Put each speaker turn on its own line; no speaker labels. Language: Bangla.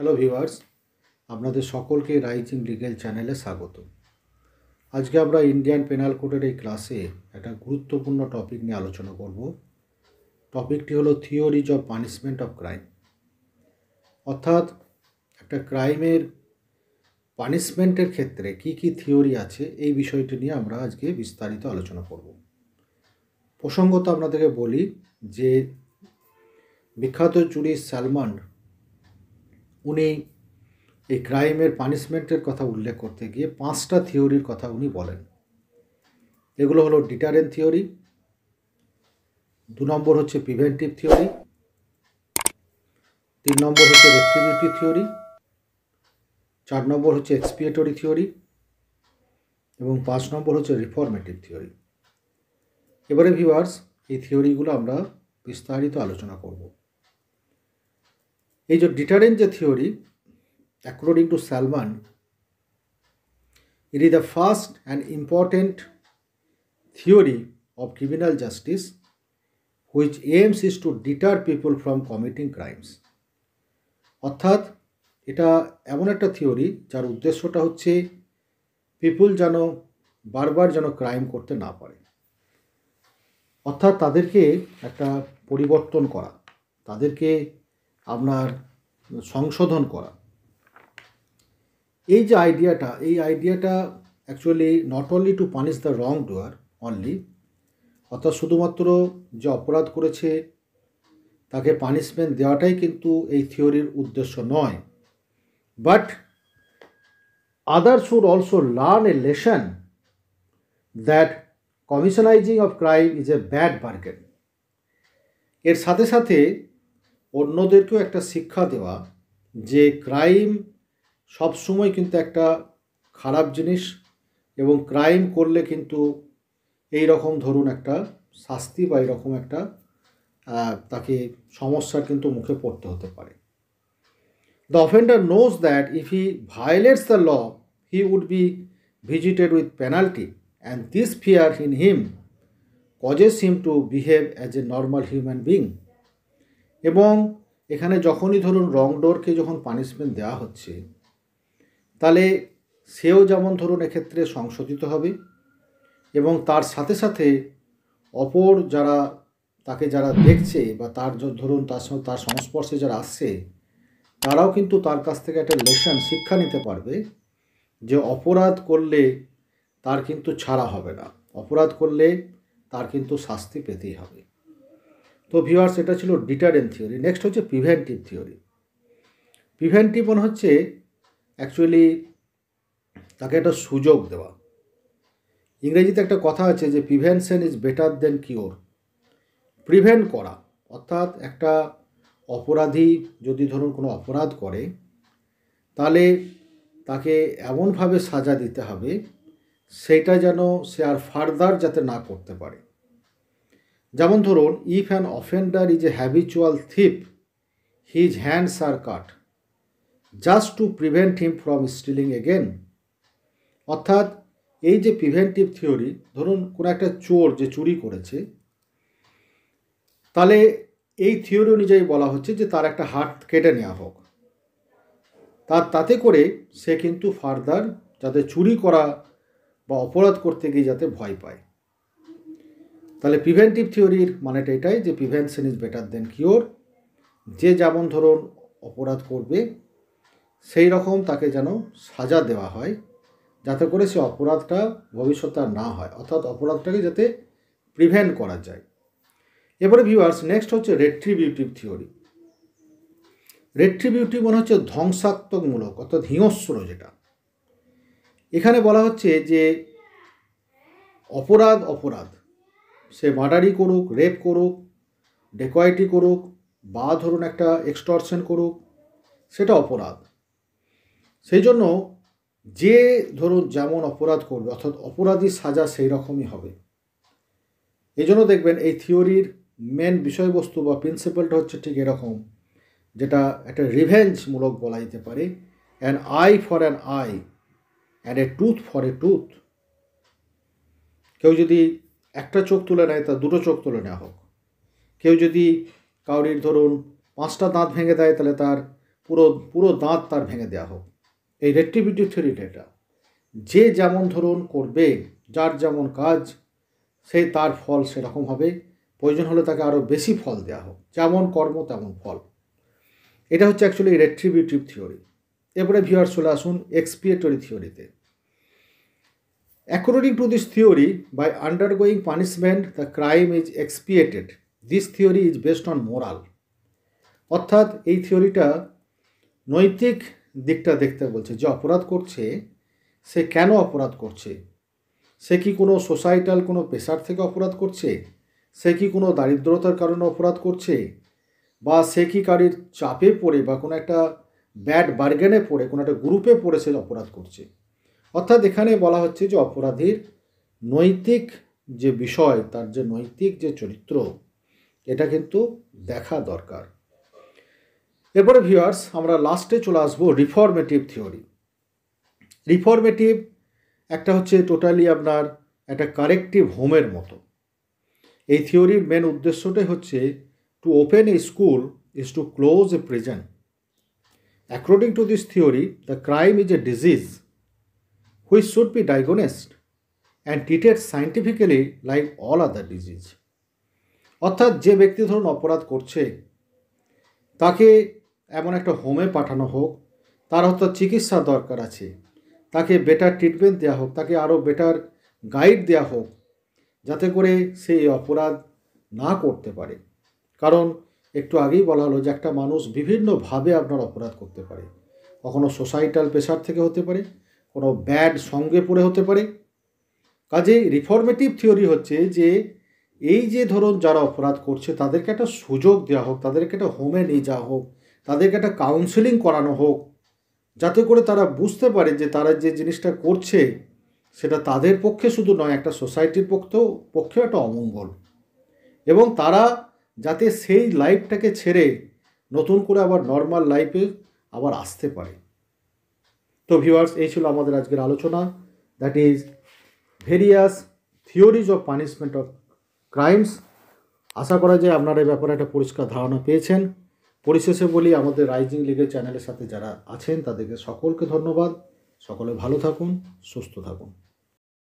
হ্যালো ভিউয়ার্স আপনাদের সকলকে রাইজিং লিগেল চ্যানেলে স্বাগত আজকে আমরা ইন্ডিয়ান পেনাল কোডের এই ক্লাসে একটা গুরুত্বপূর্ণ টপিক নিয়ে আলোচনা করব টপিকটি হলো theories of punishment of crime অর্থাৎ একটা ক্রাইমের পানিশমেন্টের ক্ষেত্রে কি কি থিওরি আছে এই বিষয়টি নিয়ে আমরা আজকে বিস্তারিত আলোচনা করব প্রসঙ্গত আপনাদেরকে বলি যে বিখ্যাত চুরি সালমান উনি এই ক্রাইমের পানিশমেন্টের কথা উল্লেখ করতে গিয়ে পাঁচটা থিওরির কথা উনি বলেন এগুলো হলো ডিটারেন্ট থিওরি দু নম্বর হচ্ছে প্রিভেন্টিভ থিওরি তিন নম্বর হচ্ছে রেক্টিভিটি থিওরি চার নম্বর হচ্ছে এক্সপিয়েটরি থিওরি এবং পাঁচ নম্বর হচ্ছে রিফর্মেটিভ থিওরি এবারে ভিভার্স এই থিওরিগুলো আমরা বিস্তারিত আলোচনা করবো এই যে ডিটারেন্ট যে theory according to Salmond it is the first and important theory of criminal justice which aims is to deter people from committing crimes অর্থাৎ এটা এমন একটা থিওরি যার উদ্দেশ্যটা হচ্ছে পিপুল যেন বারবার যেন ক্রাইম করতে না পারে অর্থাৎ তাদেরকে একটা পরিবর্তন করা তাদেরকে আপনার সংশোধন করা এই যে আইডিয়াটা এই আইডিয়াটা actually not only to punish the wrongdoer only অর্থাৎ শুধুমাত্র যে অপরাধ করেছে তাকে পানিশমেন্ট দেওয়াটাই কিন্তু এই থিওরির উদ্দেশ্য নয় but others would also learn a lesson that commissionising of crime is a bad bargain এর সাথে সাথে অন্যদেরকেও একটা শিক্ষা দেওয়া যে ক্রাইম সবসময় কিন্তু একটা খারাপ জিনিস এবং ক্রাইম করলে কিন্তু এই রকম ধরুন একটা শাস্তি বা এরকম একটা তাকে সমস্যার কিন্তু মুখে পড়তে হতে পারে the offender knows that if he violates the law he would be visited with penalty and this fear in him causes him to behave as a normal human being এবং এখানে যখনই ধরুন রং ডোরকে যখন পানিশমেন্ট দেওয়া হচ্ছে তাহলে সেও যেমন ধরুন এক্ষেত্রে সংশোধিত হবে এবং তার সাথে সাথে অপর যারা তাকে যারা দেখছে বা তার ধরুন তার সঙ্গে তার সংস্পর্শে যারা আসছে তারাও কিন্তু তার কাছ থেকে একটা লেসন শিক্ষা নিতে পারবে যে অপরাধ করলে তার কিন্তু ছাড়া হবে না অপরাধ করলে তার কিন্তু শাস্তি পেতেই হবে তো ভিওয়ার্স এটা ছিল ডিটারেন্ট থিওরি নেক্সট হচ্ছে প্রিভেন্টিভ থিওরি প্রিভেন্টিভ মনে হচ্ছে অ্যাকচুয়ালি তাকে একটা সুযোগ দেওয়া ইংরেজিতে একটা কথা আছে যে prevention is better than cure prevent করা অর্থাৎ একটা অপরাধী যদি ধরুন কোনো অপরাধ করে তাহলে তাকে এমনভাবে সাজা দিতে হবে সেটা যেন সে আর ফার্দার যাতে না করতে পারে যেমন ধরুন if an offender is a habitual thief his hands are cut just to prevent him from stealing again অর্থাৎ এই যে প্রিভেন্টিভ থিওরি ধরুন কোনো একটা চোর যে চুরি করেছে তাহলে এই থিওরি অনুযায়ী বলা হচ্ছে যে তার একটা হাত কেটে নেওয়া হোক তার তাতে করে সে কিন্তু ফার্দার যাতে চুরি করা বা অপরাধ করতে গিয়ে যাতে ভয় পায় তাহলে প্রিভেন্টিভ থিওরির মানেটা এটাই যে prevention is better than cure যে যেমন ধরুন অপরাধ করবে সেই রকম তাকে যেন সাজা দেওয়া হয় যাতে করে সে অপরাধটা ভবিষ্যতে না হয় অর্থাৎ অপরাধটাকে যাতে প্রিভেন্ট করা যায় এবারে ভিউয়ার্স নেক্সট হচ্ছে রেট্রিবিউটিভ থিওরি রেট্রিবিউটিভ মনে হচ্ছে ধ্বংসাত্মকমূলক অর্থাৎ হিংস্র যেটা এখানে বলা হচ্ছে যে অপরাধ অপরাধ সে মার্ডারি করুক রেপ করুক ডেকোয়াইটি করুক বা ধরুন একটা এক্সটর্শন করুক সেটা অপরাধ সেই জন্য যে ধরুন যেমন অপরাধ করবে অর্থাৎ অপরাধীর সাজা সেই রকমই হবে এই জন্য দেখবেন এই থিওরির মেন বিষয়বস্তু বা প্রিন্সিপালটা হচ্ছে ঠিক এরকম যেটা একটা রিভেঞ্জমূলক বলা যেতে পারে an eye for an eye and a tooth for a tooth কেউ যদি একটা চোখ তুলে নেয় তা দুটো চোখ তুলে নেওয়া হোক কেউ যদি কাউরির ধরুন পাঁচটা দাঁত ভেঙে দেয় তাহলে তার পুরো পুরো দাঁত তার ভেঙে দেওয়া হোক এই রেট্রিবিউটিভ থিওরিটা এটা যে যেমন ধরুন করবে যার যেমন কাজ সেই তার ফল সেরকম হবে প্রয়োজন হলে তাকে আরও বেশি ফল দেওয়া হোক যেমন কর্ম তেমন ফল এটা হচ্ছে অ্যাকচুয়ালি রেট্রিবিউটিভ থিওরি এরপরে ভিউয়ার্স চলে আসুন এক্সপিয়েটরি থিওরিতে According to this theory, by undergoing punishment the crime is expiated this theory is based on moral অর্থাৎ এই থিওরিটা নৈতিক দিকটা দেখতে বলছে যে অপরাধ করছে সে কেন অপরাধ করছে সে কি কোনো সোসাইটাল কোনো পেশার থেকে অপরাধ করছে সে কি কোনো দারিদ্রতার কারণে অপরাধ করছে বা সে কি কারির চাপে পড়ে বা কোনো একটা ব্যাড বার্গেনে পড়ে কোনো একটা গ্রুপে পড়ে সে অপরাধ করছে অর্থাৎ এখানে বলা হচ্ছে যে অপরাধীর নৈতিক যে বিষয় তার যে নৈতিক যে চরিত্র এটা কিন্তু দেখা দরকার এরপরে ভিউয়ার্স আমরা লাস্টে চলে আসবো রিফর্মেটিভ থিওরি রিফর্মেটিভ একটা হচ্ছে টোটালি আপনার একটা কারেক্টিভ হোমের মতো এই থিওরির মেন উদ্দেশ্যটাই হচ্ছে to open a school is to close a present according to this theory the crime is a disease which should be diagnosed and treated scientifically like all other disease অর্থাৎ যে ব্যক্তি ধরুন অপরাধ করছে তাকে এমন একটা হোমে পাঠানো হোক তার হয়তো চিকিৎসা দরকার আছে তাকে বেটার ট্রিটমেন্ট দেওয়া হোক তাকে আরও বেটার গাইড দেওয়া হোক যাতে করে সে অপরাধ না করতে পারে কারণ একটু আগেই বলা হলো যে একটা মানুষ বিভিন্নভাবে আপনার অপরাধ করতে পারে কখনো সোসাইটাল প্রেশার থেকে হতে পারে কোনো ব্যাড সঙ্গে পড়ে হতে পারে কাজে রিফর্মেটিভ থিওরি হচ্ছে যে এই যে ধরুন যারা অপরাধ করছে তাদেরকে একটা সুযোগ দেওয়া হোক তাদেরকে একটা হোমে নিয়ে যাওয়া হোক তাদেরকে একটা কাউন্সেলিং করানো হোক যাতে করে তারা বুঝতে পারে যে তারা যে জিনিসটা করছে সেটা তাদের পক্ষে শুধু নয় একটা সোসাইটির পক্ষেও পক্ষেও একটা অমঙ্গল এবং তারা যাতে সেই লাইফটাকে ছেড়ে নতুন করে আবার নর্মাল লাইফে আবার আসতে পারে তো ভিউয়ার্স এই ছিল আমাদের আজকের আলোচনা that is various theories of punishment of crimes আশা করা যায় আপনারা এই ব্যাপারে একটা পরিষ্কার ধারণা পেয়েছেন পরিশেষে বলি আমাদের রাইজিং লিগের চ্যানেলের সাথে যারা আছেন তাদেরকে সকলকে ধন্যবাদ সকলে ভালো থাকুন সুস্থ থাকুন